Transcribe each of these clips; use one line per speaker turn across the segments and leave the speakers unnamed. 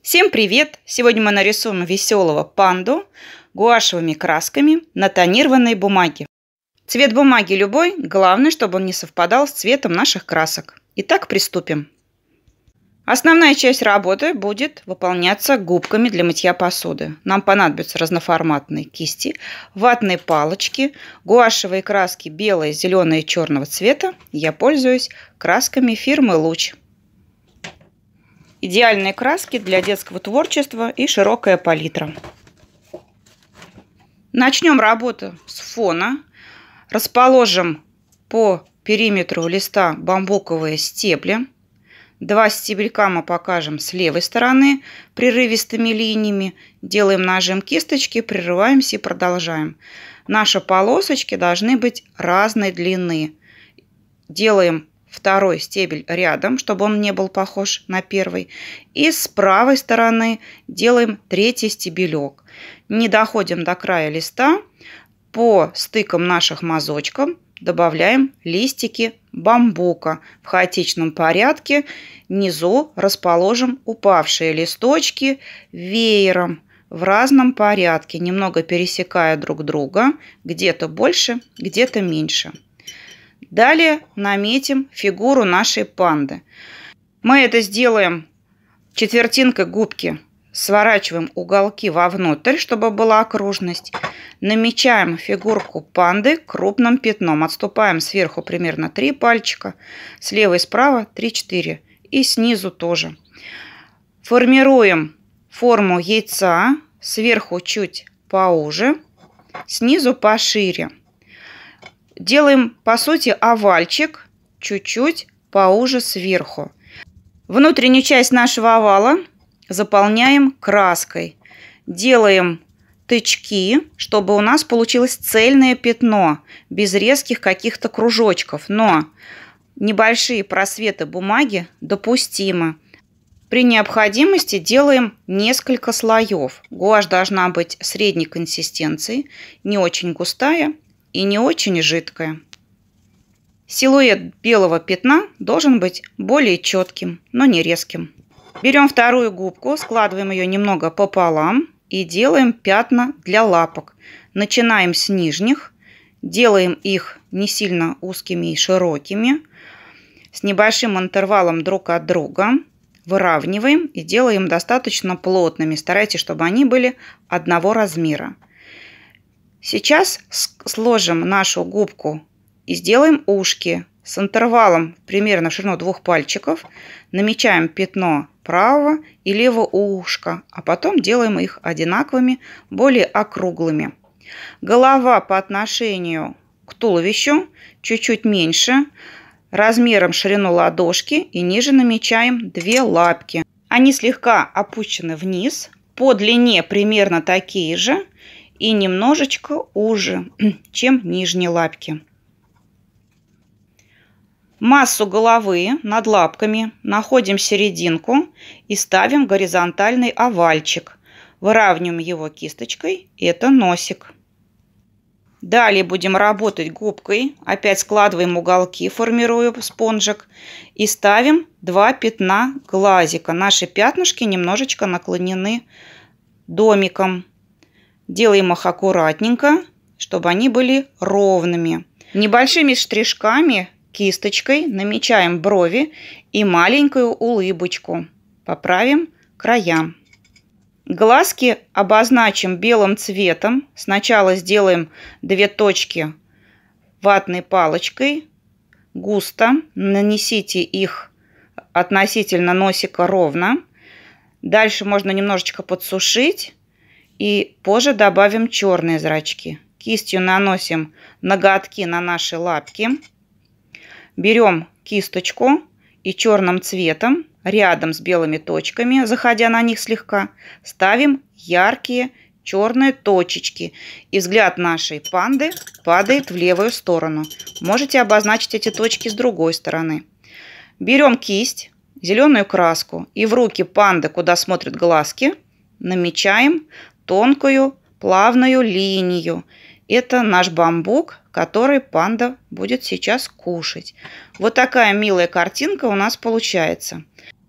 Всем привет! Сегодня мы нарисуем веселого панду гуашевыми красками на тонированной бумаге. Цвет бумаги любой, главное, чтобы он не совпадал с цветом наших красок. Итак, приступим. Основная часть работы будет выполняться губками для мытья посуды. Нам понадобятся разноформатные кисти, ватные палочки, гуашевые краски белые, зеленые и черного цвета. Я пользуюсь красками фирмы «Луч». Идеальные краски для детского творчества и широкая палитра. Начнем работу с фона. Расположим по периметру листа бамбуковые стебли. Два стебелька мы покажем с левой стороны прерывистыми линиями. Делаем нажим кисточки, прерываемся и продолжаем. Наши полосочки должны быть разной длины. Делаем второй стебель рядом, чтобы он не был похож на первый. И с правой стороны делаем третий стебелек. Не доходим до края листа. По стыкам наших мазочков добавляем листики бамбука. В хаотичном порядке внизу расположим упавшие листочки веером в разном порядке, немного пересекая друг друга, где-то больше, где-то меньше. Далее наметим фигуру нашей панды. Мы это сделаем четвертинкой губки. Сворачиваем уголки вовнутрь, чтобы была окружность. Намечаем фигурку панды крупным пятном. Отступаем сверху примерно 3 пальчика. Слева и справа 3-4. И снизу тоже. Формируем форму яйца. Сверху чуть поуже. Снизу пошире. Делаем, по сути, овальчик чуть-чуть поуже сверху. Внутреннюю часть нашего овала заполняем краской. Делаем тычки, чтобы у нас получилось цельное пятно, без резких каких-то кружочков. Но небольшие просветы бумаги допустимы. При необходимости делаем несколько слоев. Гуашь должна быть средней консистенции, не очень густая и не очень жидкое. Силуэт белого пятна должен быть более четким, но не резким. Берем вторую губку, складываем ее немного пополам и делаем пятна для лапок. Начинаем с нижних, делаем их не сильно узкими и широкими, с небольшим интервалом друг от друга. Выравниваем и делаем достаточно плотными. Старайтесь, чтобы они были одного размера. Сейчас сложим нашу губку и сделаем ушки с интервалом примерно в ширину двух пальчиков. Намечаем пятно правого и левого ушка, а потом делаем их одинаковыми, более округлыми. Голова по отношению к туловищу чуть-чуть меньше, размером ширину ладошки и ниже намечаем две лапки. Они слегка опущены вниз, по длине примерно такие же – и немножечко уже, чем нижние лапки. Массу головы над лапками находим серединку и ставим горизонтальный овальчик. Выравниваем его кисточкой, это носик. Далее будем работать губкой. Опять складываем уголки, формируя спонжик. И ставим два пятна глазика. Наши пятнышки немножечко наклонены домиком. Делаем их аккуратненько, чтобы они были ровными. Небольшими штришками кисточкой намечаем брови и маленькую улыбочку. Поправим края. Глазки обозначим белым цветом. Сначала сделаем две точки ватной палочкой. Густо нанесите их относительно носика ровно. Дальше можно немножечко подсушить и позже добавим черные зрачки. Кистью наносим ноготки на наши лапки. Берем кисточку и черным цветом рядом с белыми точками, заходя на них слегка, ставим яркие черные точечки. И взгляд нашей панды падает в левую сторону. Можете обозначить эти точки с другой стороны. Берем кисть, зеленую краску и в руки панды, куда смотрят глазки, намечаем тонкую плавную линию. Это наш бамбук, который панда будет сейчас кушать. Вот такая милая картинка у нас получается.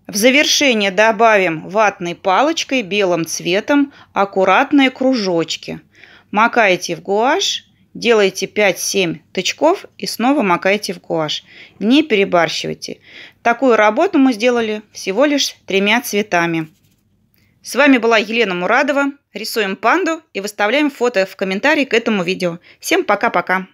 В завершение добавим ватной палочкой белым цветом аккуратные кружочки. Макайте в гуашь, делайте 5-7 тычков и снова макайте в гуашь. Не перебарщивайте. Такую работу мы сделали всего лишь тремя цветами. С вами была Елена Мурадова. Рисуем панду и выставляем фото в комментарии к этому видео. Всем пока-пока!